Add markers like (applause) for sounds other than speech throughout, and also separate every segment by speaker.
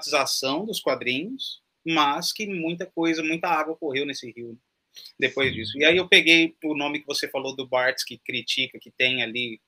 Speaker 1: democratização dos quadrinhos, mas que muita coisa, muita água correu nesse rio né, depois disso. E aí eu peguei o nome que você falou do Bart que critica, que tem ali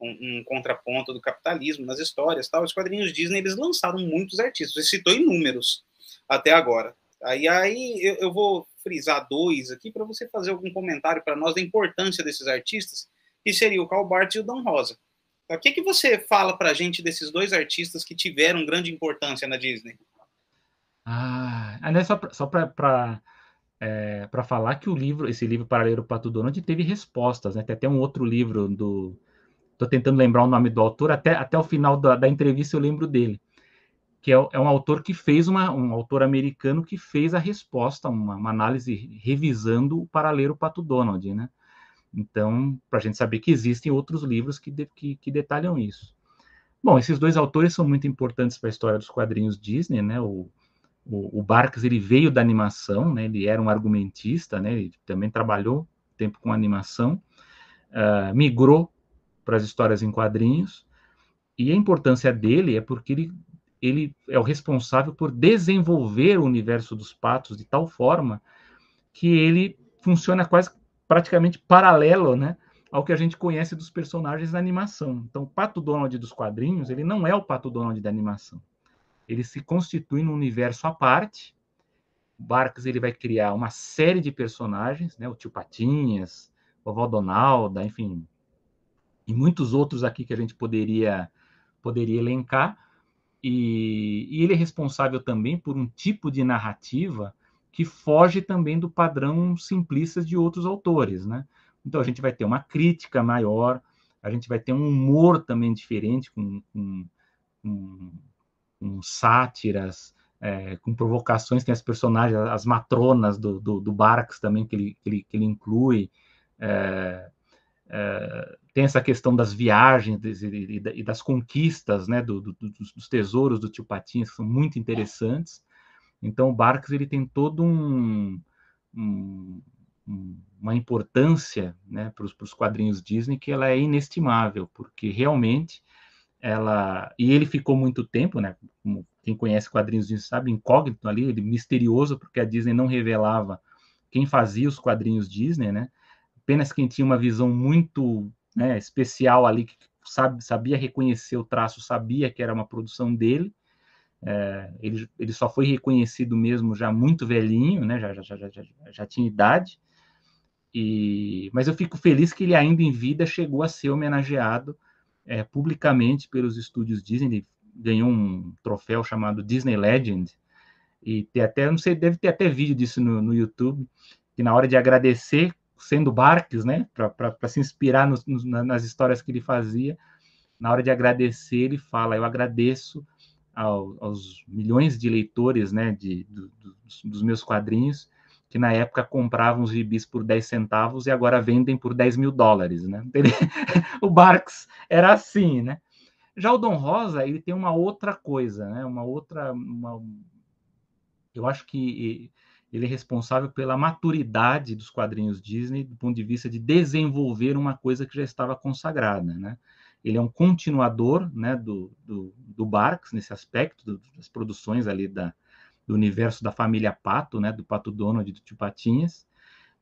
Speaker 1: um, um contraponto do capitalismo nas histórias tal. Os quadrinhos Disney, eles lançaram muitos artistas, você citou inúmeros até agora. Aí, aí eu, eu vou frisar dois aqui para você fazer algum comentário para nós da importância desses artistas, que seria o Cal Bart e o Don Rosa. O que, que você fala para a gente desses dois artistas que tiveram grande importância na Disney? Ah, aliás, né, só, só para é, para falar que o livro, esse livro Paralelo Pato Donald, teve respostas, né? Tem até um outro livro do. Estou tentando lembrar o nome do autor, até, até o final da, da entrevista eu lembro dele. Que é, é, um autor que fez uma. um autor americano que fez a resposta, uma, uma análise revisando o Paralelo Pato Donald, né? Então, para a gente saber que existem outros livros que, de, que, que, detalham isso. Bom, esses dois autores são muito importantes para a história dos quadrinhos Disney, né? O, o, o Barks ele veio da animação, né? Ele era um argumentista, né? Ele também trabalhou tempo com animação, uh, migrou para as histórias em quadrinhos. E a importância dele é porque ele, ele é o responsável por desenvolver o universo dos patos de tal forma que ele funciona quase praticamente paralelo, né? ao que a gente conhece dos personagens da animação. Então, o Pato Donald dos quadrinhos, ele não é o Pato Donald da animação. Ele se constitui num universo à parte. O Barks ele vai criar uma série de personagens, né? O Tio Patinhas, o Vovó Donalda, enfim, e muitos outros aqui que a gente poderia poderia elencar. E, e ele é responsável também por um tipo de narrativa que foge também do padrão simplista de outros autores, né? Então a gente vai ter uma crítica maior, a gente vai ter um humor também diferente, com, com, com, com sátiras, é, com provocações, tem as personagens, as matronas do, do, do Barks também que ele, que ele, que ele inclui. É, é, tem essa questão das viagens e, e, e das conquistas né, do, do, dos tesouros do tio Patinhas, que são muito interessantes. Então, o Barks ele tem todo um, um uma importância né, para os quadrinhos Disney que ela é inestimável, porque realmente ela. E ele ficou muito tempo, né? Como quem conhece quadrinhos Disney sabe, incógnito ali, ele misterioso, porque a Disney não revelava quem fazia os quadrinhos Disney, né? Apenas quem tinha uma visão muito né, especial ali, que sabe, sabia reconhecer o traço, sabia que era uma produção dele. É, ele, ele só foi reconhecido mesmo já muito velhinho, né? já, já, já, já, já tinha idade. E, mas eu fico feliz que ele ainda em vida chegou a ser homenageado é, publicamente pelos estúdios Disney. Ele ganhou um troféu chamado Disney Legend. E tem até, não sei, deve ter até vídeo disso no, no YouTube, que na hora de agradecer, sendo Barques, né, para se inspirar nas histórias que ele fazia, na hora de agradecer, ele fala: Eu agradeço ao, aos milhões de leitores né, de, do, dos, dos, meus quadrinhos, que na época compravam os gibis por 10 centavos e agora vendem por 10 mil dólares. Né? (laughs) o Barks era assim, né? Já o Dom Rosa, ele tem uma outra coisa, né? Uma outra... Uma... Eu acho que ele é responsável pela maturidade dos quadrinhos Disney do ponto de vista de desenvolver uma coisa que já estava consagrada, né? ele é um continuador né, do, do, do Barks nesse aspecto, do, das produções ali da, do universo da família Pato, né, do Pato Donald e do Tio Patinhas.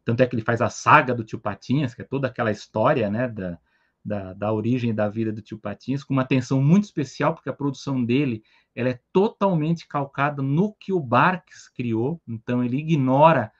Speaker 1: Tanto é que ele faz a saga do Tio Patinhas, que é toda aquela história né, da, da, da origem e da vida do Tio Patinhas, com uma atenção muito especial, porque a produção dele ela é totalmente calcada no que o Barks criou, então ele ignora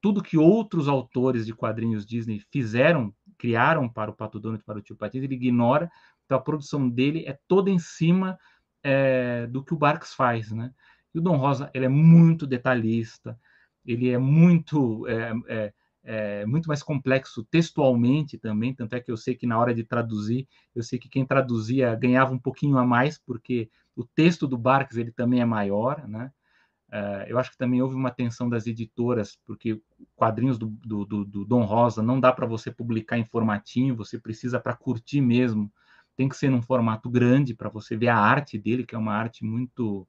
Speaker 1: tudo que outros autores de quadrinhos Disney fizeram criaram para o Pato Donald, para o Tio Patins, ele ignora. Então a produção dele é toda em cima é, do que o Barks faz, né? E o Dom Rosa, ele é muito detalhista, ele é muito é, é, é, muito mais complexo textualmente também, tanto é que eu sei que na hora de traduzir, eu sei que quem traduzia ganhava um pouquinho a mais, porque o texto do Barks ele também é maior, né? Uh, eu acho que também houve uma tensão das editoras, porque quadrinhos do, do, do, do Dom Rosa não dá para você publicar em formatinho, você precisa para curtir mesmo. Tem que ser num formato grande para você ver a arte dele, que é uma arte muito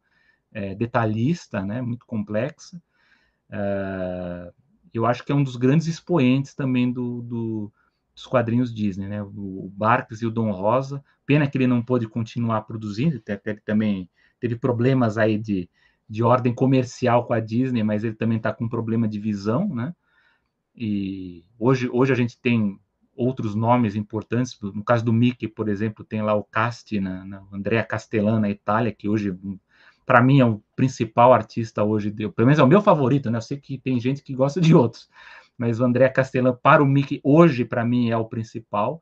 Speaker 1: é, detalhista, né, muito complexa. Uh, eu acho que é um dos grandes expoentes também do, do dos quadrinhos Disney, né? O Barques e o Dom Rosa. Pena que ele não pôde continuar produzindo, até ele também teve problemas aí de, de ordem comercial com a Disney, mas ele também está com um problema de visão, né? E hoje, hoje a gente tem outros nomes importantes, no caso do Mickey, por exemplo, tem lá o Casti, na, né? na Andrea Castellan, na Itália, que hoje, para mim, é o principal artista hoje, eu, pelo menos é o meu favorito, né? Eu sei que tem gente que gosta de outros, mas o Andrea Castellan, para o Mickey, hoje, para mim, é o principal,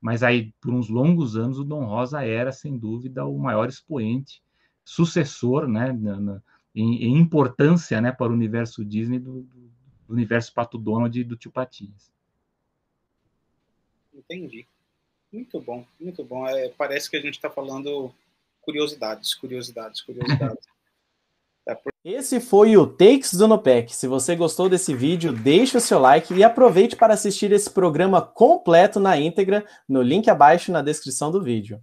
Speaker 1: mas aí, por uns longos anos, o Don Rosa era, sem dúvida, o maior expoente sucessor, né, na, na, em, em, importância, né, para o universo Disney do, do, universo Pato Donald e do Tio Patinhas. Entendi. Muito bom, muito bom. É, parece que a gente está falando curiosidades, curiosidades, curiosidades. (laughs) Tá esse foi o Takes do Nopec. Se você gostou desse vídeo, deixe o seu like e aproveite para assistir esse programa completo na íntegra no link abaixo na descrição do vídeo.